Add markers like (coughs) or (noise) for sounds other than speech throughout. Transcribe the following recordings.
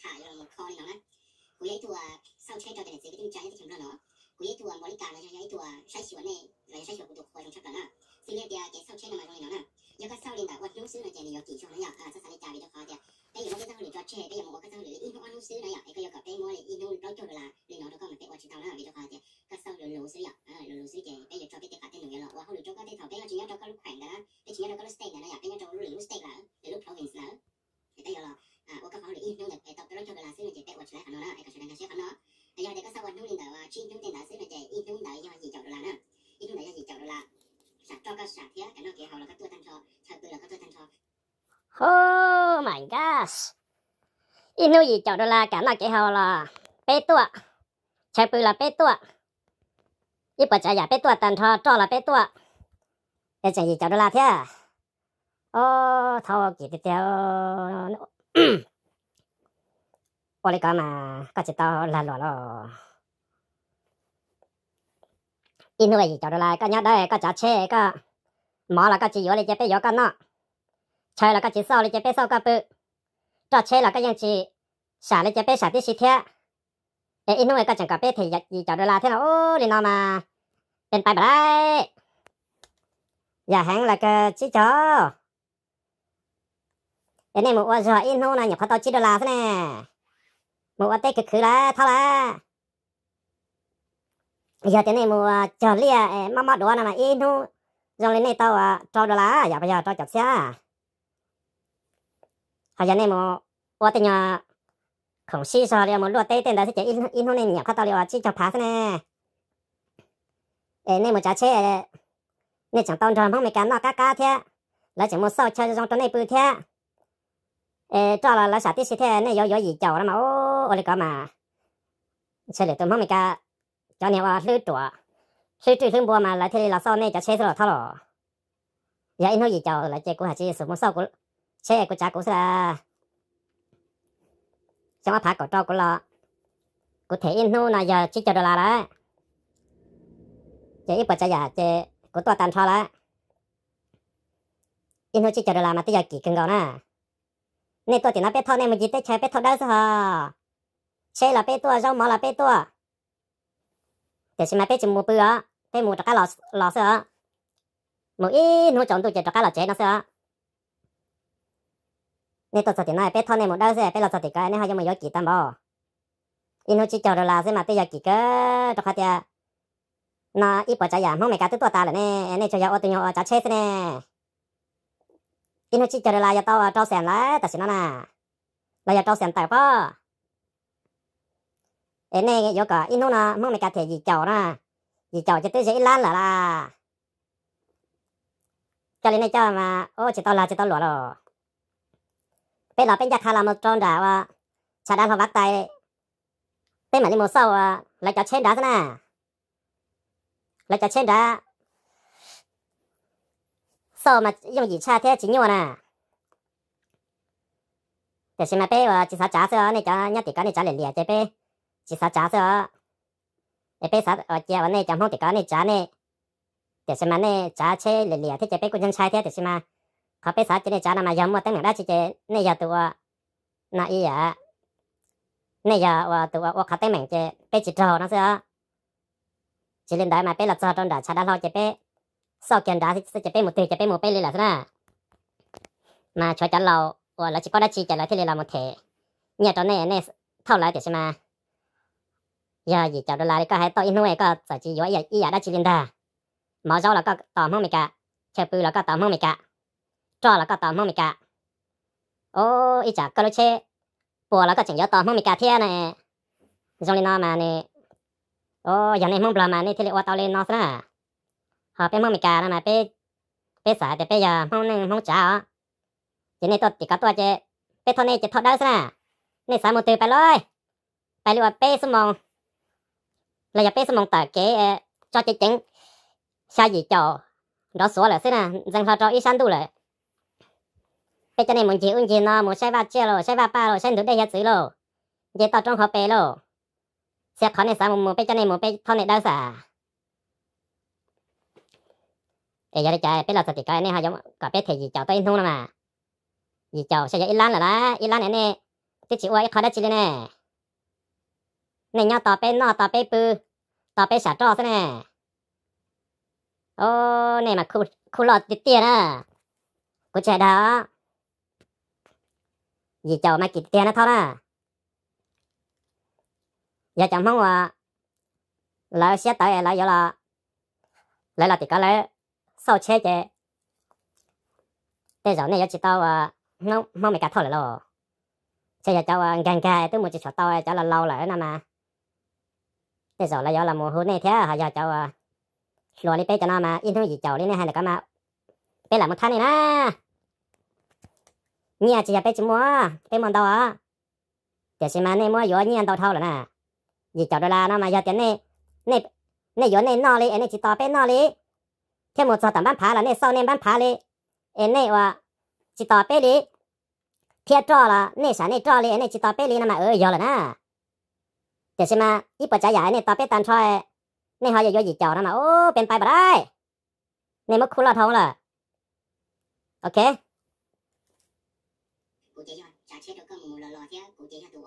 ထားရောရောခေါ်နေတော့နော်ကိုရဲ့တူကစောက်ချိတ်တော့တဲ့စေကတိကြာရဲ့ချင်တော့နော်ကိုရဲ့တူကမော်လီကာလာရဲ့တူကရှိုက်ရှိဝနဲ့လည်းရှိုက်ရှိကိုတို့ခေါ်ရုံချက်တာနော်စီလေးပြားကစောက်ချိတ်နေမှာတော့နော်ယောကစောက်နေတာကလုံးစင်းနေတဲ့ရောကြည့်ရှောင်းရအာဆက်ဆက်လေးကြာပြီးတော့ခါတဲ့အဲ့ရောကစောက်လေးကြွချဲတဲ့မော်ကစောက်လေးအင်းကလုံးစင်းနေရအဲ့ကရောကပဲမော်လေးအင်းလုံးတော့ကြောက်လာလေနော်တော့ကမပဲဝချတောင်းလာပြီးတော့ခါတဲ့ကစောက်လုံးလုံးစင်းရအာလုံးလုံးစင်းတဲ့အဲ့ရောကြောက်တဲ့ကတဲ့လုံးရတော့ဟိုလိုကြောက်တဲ့ထောက်တဲ့ကချင်းရတော့ကလူခိုင်တာတဲ့ချင်းရတော့ကလူစတိတ်နေတာရတဲ့ရတော့လူစတိတ်လာ inu gì chào đô la cả nó cái hào là bé tua chạy bự là bé tua ít bữa chạy giả bé tua tần thọ cho là bé tua để chạy gì chào đô la thế à? ô thâu kỳ tiếp theo ô lấy cái mà có chỉ tao là lọ lọ inu gì chào đô la có nhớ đây có chả chê có mỏ là có chỉ yếu lấy chế bé yếu cái nọ chạy là có chỉ sau lấy chế bé sau cái bự cho chơi là cái dạng gì xả lên cho bé xả tí xí thế để in ngoài cái chẳng có bé thì gì chờ đôi là thế nào ô lên nó mà bên bài bà đấy giờ hẳn là cái chỉ cho cái này một ô giờ in nó là nhập khóa tao chỉ đôi là thế này, một ô cực khứ là thao là giờ thế này một chờ lia mắm mắm đồ nào mà in nó rồi lên này tao cho đôi là giờ bây giờ tao chặt xe 好像那么我的呀，空气说了么落地等到是叫因因后呢鸟看到了啊，只叫爬上呢，哎那么家车，那讲当场旁边干那嘎嘎天，那怎么烧车就上到那半天，哎抓了那啥的是天，那有有一叫了嘛哦，我的干嘛，车里都旁边干，叫你话溜着，溜着溜波嘛，那天那烧那叫车子了他了，也因后一叫那结果还是什么烧过。xe của cha cũng là xong áp của trâu của lọ của thể in nu này giờ chỉ cho đô la đó chỉ ít bỏ giả chế của tôi tàn thọ là, in nu chỉ cho đồ la mà tới giờ kỳ cần gò nè nên tôi thì nó biết thọ nên mình chỉ tới chơi biết thọ đó sao xe là biết tôi rau mỏ là biết tôi để xem mà biết chừng mua bữa biết mua cho cái lò lò sao mua ít nu chọn tôi chỉ cho cái lọ chế nó sao nên tôi sợ thì nói bé thôi này một đau xe bé là sợ thì cái này hai trăm mấy giờ kỹ tâm bò in hô chỉ chờ rồi là xem mà tôi giờ kỹ cơ trong hạt à, nó ít bỏ trái giảm không mày cả tôi tua ta là nè nè cho giờ ô tô nhỏ chả chết nè in hô chỉ chờ rồi là giờ tao à, trao xem lá ta xin nó nè là giờ trao xem tại bò em này giờ cả in hô nè không mày cả thể gì chờ nè gì chờ cho tôi dễ lan là là cho nên này cho mà ô chỉ tao là chỉ tao lúa rồi bé là bên nhà khá là một tròn đã và chả đang phòng vác tay bên mà đi một sau à lại cho trên đá thế nào lại cho trên đá sau mà dùng gì cha thế chính nhau nè để xem mà bé và chỉ sao trả sữa này cho nhất tỷ cái này trả liền liền chế bé chỉ sao trả sữa để bé sao ở kia này trong không thì cái này trả này để xem mà này trả chế liền liền thế chế bé cũng chẳng sai thế để xem mà เขาไปสาจะได้จานะมายัมว่าตั้งหนึ่งได้จีเจเนี่ยตัวนาอียะเนี่ยว่าตัวว่าเขาเต้แมงเจไปจิตรอนะเสือจิเล่นได้มาไปหลับจอตอนดาชาดาเราจะไปสอบเกิยนดสิจะไปหมดตีจะไปหมดไปเลยหล่ะสินะมาช่วยจันเราว่าเราจะก็ได้จีจะเราที่เรามดเถเนี่ยตอนนี้เนี่ยเท่าไรเดี๋ยวใช่ไหมยาหยบจับดอลลาร์ก็ให้ต่ออินวยก็สจีโย่อีอยากได้จิลินดาหมอเจ้าเราก็ต่อห้องเมกะเชปืเราก็ต่อห้องเมกะจ้าแล้วก็ตอมมิกะโอ้อีจากก็รู้เชปัวแล้วก็จึงยอตอมมิกะเทียนะจงลีนอมาเนี่โอ้ยังในมุงปลามาเนี่ที่เรียกว่าตอเลนนอสนะหอเป็นมุงมิกะนะมาเป็นเป็นสายแต่เป็นยามองหนึ่งมองจ้าจะในตัวติดกับตัวเจเป็นทอนเนจะทอดได้สนะในสายมือตือไปเลยไปเรียกว่าเป้สมองเราอย่าเป้สมองแต่เก๋อจอดจจ๋งชายยีจอดอสัวเลยสินะจังทอจออีชันดูเลย bây giờ này muốn chịu gì nó muốn sai ba chia rồi sai ba ba rồi sai đủ đây hết rồi rồi giờ tao trong họ bé rồi sẽ khó này sao muốn muốn bây giờ này muốn bây thao này đau xả để giờ đây chơi bây giờ thật cái này họ giống cả bây thì gì cháu tôi in mà gì cháu sẽ giờ ít lan là lá ít lan này nè tôi chịu ai khó đã chịu nè này nhau tao bé nó tao bé bự tao bé xả trò thế nè ô này mà khu khu lọt tiệt tiệt à của trẻ đó vì cháu mà kịp tiền nó thôi nè giờ chẳng mong là lại xe tới lại giờ là lại là thì có lại sau chế chế thế rồi này giờ chỉ tao à nó mong mày cả thôi rồi chế giờ cháu gần gần tới một chỉ chỗ tao cháu là lâu lại nữa mà thế rồi là giờ là mùa hú nay thế hả giờ cháu à, lùa đi bé cho nó mà yên thôi gì cháu đi này hay là có mà bé là một tháng này nè 你只要被寂寞，被梦到啊！这是嘛？那么有你到头了呢？你叫着啦，那么要点那那那有那哪里？哎，那去到被哪里？天么做等班爬了，那少年班爬哩，哎，那我去到被哩，偏照了，那啥那照哩，哎，那去到被哩，那么二幺了呢？这是嘛？一不加牙，那到被单超哎，那好像有一叫那么哦，变白不来，那么哭了头了，OK。chế được cơ mù lò lò thế cụ chế hạt tụ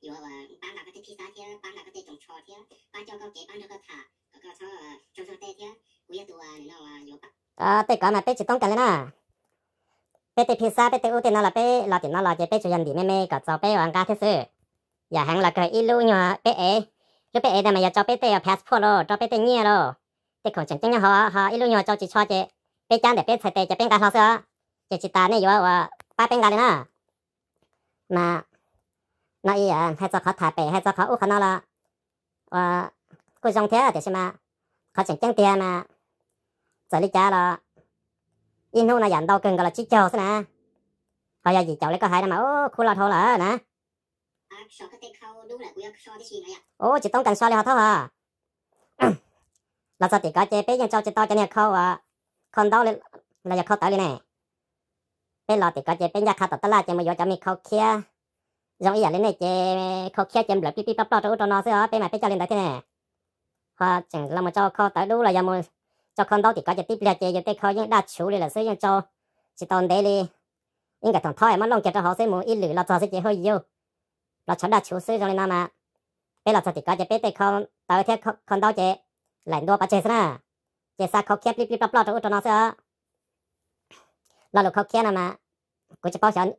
dù à bán là cái thế pizza thế bán là cái thế trồng trò thế bán cho con kế bán được cái thả cái cho trồng trò thế thế cụ hạt tụ à nó dù à tê cái mà tê chỉ tông cái lên à tê tê pizza tê tê u tiên là tê là tiền nó là tê tê chủ nhân đi mẹ mẹ cả cháu tê hoàng gia thế sự nhà dạ, hàng là cái ít lu nhỏ tê ấy lúc tê ấy này mà giờ cháu tê tê passport rồi cháu tê tê nghe rồi tê còn chẳng tiếng họ họ ít lu nhỏ cháu chỉ cho chị tê chán để tê phải tê chỉ bên cái họ sữa chỉ chỉ ta này dù à ba bên gà lên à 那那一人还做考台北，还做考乌克兰了。我故乡天就是嘛，考景点点嘛，这里家了。因后า人到更个了，去教是呢。เขาอยากจะเจ้าเล็กก็หายนะมาโอ้คุณเราโทรเหรนะโอ้จะต้องการซอเลยเขาเท่าฮะเราจะติดก็เจเป้ยังเจ้าจะต่อจะเนี่ยเขาอ่ะคนเดเลยเราจะเข้าตาเลยเน่เป็นหลอติก็จะเป็นยาคาตัดตลาดเจมายจะมีเขาเคียยองอีอย่างเล่นในเจเขาเคียเจมเหลือปีปีปับปลอตัวอุตโนซึ่งเป็นหมายเป็นจารินได้ที่ไหนพอจังเรามาเจ้าเขาตัดดูเลยยามุจอคอนดอติก็จะติดเปลี่ยนเจอยังได้เขายังได้ชูเลยล่ะซึ่งยังจอสิตอนเดลี่ยังกับทองท่อยมันลงเก็บจะหอเสียมืออีหรือเราจื้อเจห้อยยูเราชดได้ชูซึ่งตรงนี่นะมาเป็นหลอดติก็จะเป็นแต่เขาตัดเทียบคอนดอเจแหล่งตัวปัจเจศนะเจซ่าเขาเคียปีปีปับปลอตัวอุตโนซึ่ง là lúc khó khăn mà cũng chỉ bảo hiểm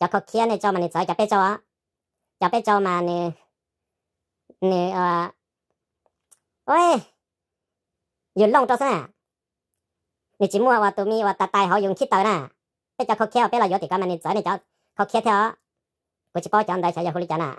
cho khó khăn này cho mà này sợ cho bé cho á cho bé cho mà này này à ôi dùng lông cho sao này chỉ mua và tụi mi tài họ dùng khí tới nè bé cho khó khăn bé là vô cái mà này sợ này cho khó khăn theo cũng chỉ bảo cho anh đây sẽ cho khôi cho nè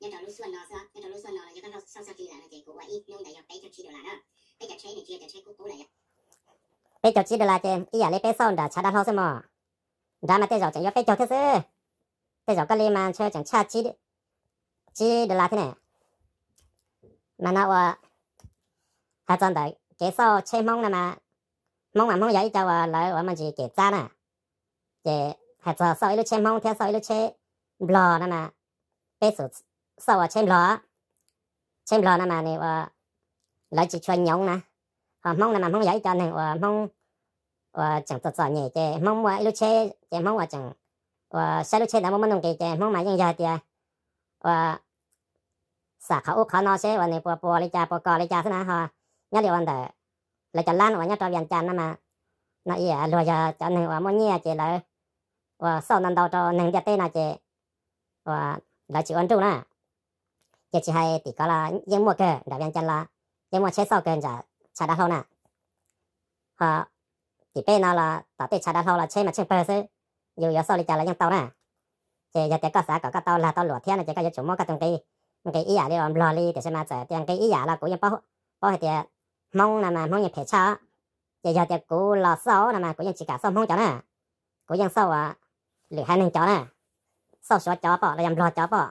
nhân trò lúc xuân nó sao nhân trò lúc xuân nó là cho con sau sau khi là nó chỉ cố ít nhưng đại học bây giờ chỉ được là nó, bây giờ chơi này chia giờ chơi cố cố lại bây giờ chỉ được là chị ý là lấy bé sau đã chả đan hao xem mà đã mà bây giờ chẳng có bây giờ thế chứ bây giờ có lấy mà chơi chẳng cha chỉ chỉ được là thế này mà nó là ờ, hai trăm đấy cái sau chơi mong là mà mong mà mong vậy cho lại mà chỉ cái cha nè để hai trăm sau ít chơi mong theo sau ít chơi blog nè mà 被手สวาวชิม่อชิมรอนามาเนี่ยว่าเราจะช่วยยงนะหอมงนั่นมาหงใหญ่จนหนึ่ว่าหงว่าจังตัวใหญ่เจหงว่าลูกเช่เจหงว่าจังว่าเชลูกเช่นั่นมันมันงเกเจหงมายังยาเดียว่าสาขาอุขานอเชว่าในปัวปัวลิจาปัวกอลิจาสนะฮะเนี่เดียวันเดอร์เราจะล้านว่านี่ยตัวยันจันนัมาหน้าเอียรวยจะจนนึ่งว่ามันเงียเจเลยว่าสอนนันดาวจะหนึ่งเจะเต้นนะเจว่าเราจะอันตรูนะ giờ chỉ hay thì có là những mùa cờ đã viên chân là những mùa chế sau cờ giờ chả đã lâu nè họ thì bên nào là tao tự chả đã lâu là chế mà chế bơ chứ dù giờ sau đi chả những tàu nè chỉ giờ cái có xã có tàu là tàu lụa thiên là chỉ có chủ mua cái tông cái ý giả đi làm lo đi để mà giờ tiền cái ý giả là cũng như bao bao thì mong là mà mong như phải cha giờ giờ thì cũng lo sâu là mà cũng như chỉ cả sâu mong cho nè cũng như sâu à lửa hai mình cho nè sâu số cho bỏ là làm lo cho bỏ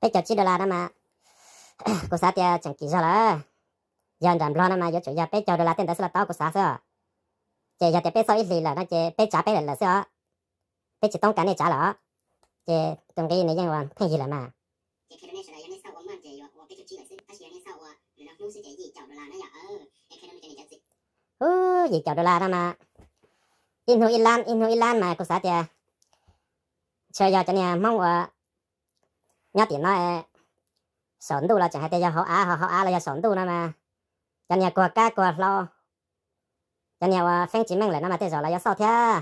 bây (coughs) giờ chỉ à? đô la nó mà cô sát thì chẳng kỹ cho là giờ làm lo nó mà giờ chủ giờ bây giờ đô la tiền đó sẽ là tao cô sát sao chị giờ thì bây giờ ít gì là nó chị bây trả bây là sao bây chỉ tông cái này trả là chị tông cái này nhân quan thay gì là mà ừ gì chào đô la đó mà in hồ lan in hồ lan mà cô sát thì chơi giờ cho nè mong ở nhớ tiền nó sổn tu là chẳng hay cho họ á họ họ á là cho sổn tu nó mà cho nhà của cá của lo cho nhà à, phèn chỉ mang lại nó mà thế rồi là cho sao thế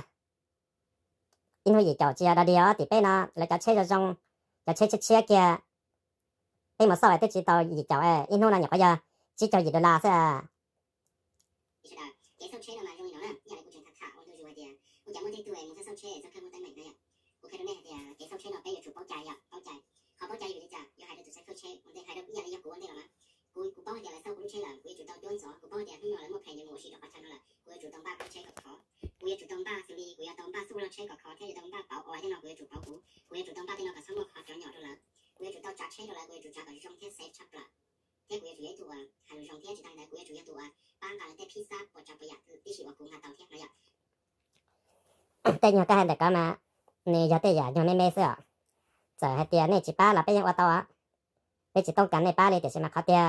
in hồi gì cháu chia ra đi ở thì bé nó là cháu chơi cho trong cháu chơi chơi chơi kia bé mà sao lại tiếp chỉ tao gì cháu ấy in hồi nào nhà bây giờ chỉ cháu gì đó là sao cái sông chơi là mà dùng nó nhà lại cũng chẳng thảo tôi dùng gì à cũng chẳng muốn thấy tuổi muốn sông chơi sao không muốn tay mình đây à cũng cái đó này thì cái sông chơi nó bé là chủ bao chạy à bao chạy 淘宝家有恁家，有孩子就使开车，我得孩子一日里约过我得了吗？过过包我得来收公路车了，我得就到院子，过包我得通了了么便宜么事就发车上我得就当把公车个车，我得就当把，所以我得当把所有的车个车，听着当把包我外边我得就包裹，我得就当把电脑个三木下上尿着了，我得就到家车下来，我得就家个日常听洗了，听我得就许多，还有上听就当来，我得就许多。放假了得披萨或炸不鸭子，也我最爱到听没有。听人家讲的讲嘛，你家的也用的没事。จะให้เตียนี่จีป้าเราไปยังวัาตัวไม่จีต้องการในป้าเลยแต่ใช่ไหมเขาเตีย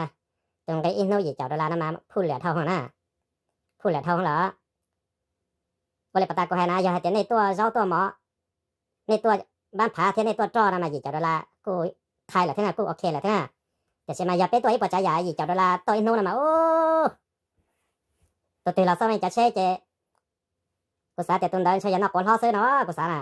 ตรงไกอินโนยีเจ้าดอลลาร์นั่นมา พูดเหลือเท่าหองหน้าพูดเหลือเท่าองเหรอวันเลยปตากูให้นะอย่าให้เตียในตัวเจ้าตัวหมอในตัวบ้านผาเทียในตัวจ้อนั้นมายีเจ้าดอลลาร์กูทายเหลอที่น่ะกูโอเคเหลอที่น่ะแต่ใช่ไหมอย่าไปตัวอีปัจ่ายใหญ่ยีเจ้าดอลลาร์ตัวอินโนนั่นมาโอ้ตัวตีเราสร้างจะเช่เจกูสาแต่ตุนเดินช่วยยันนอกคนห้อซื้อเนาะกูสาน่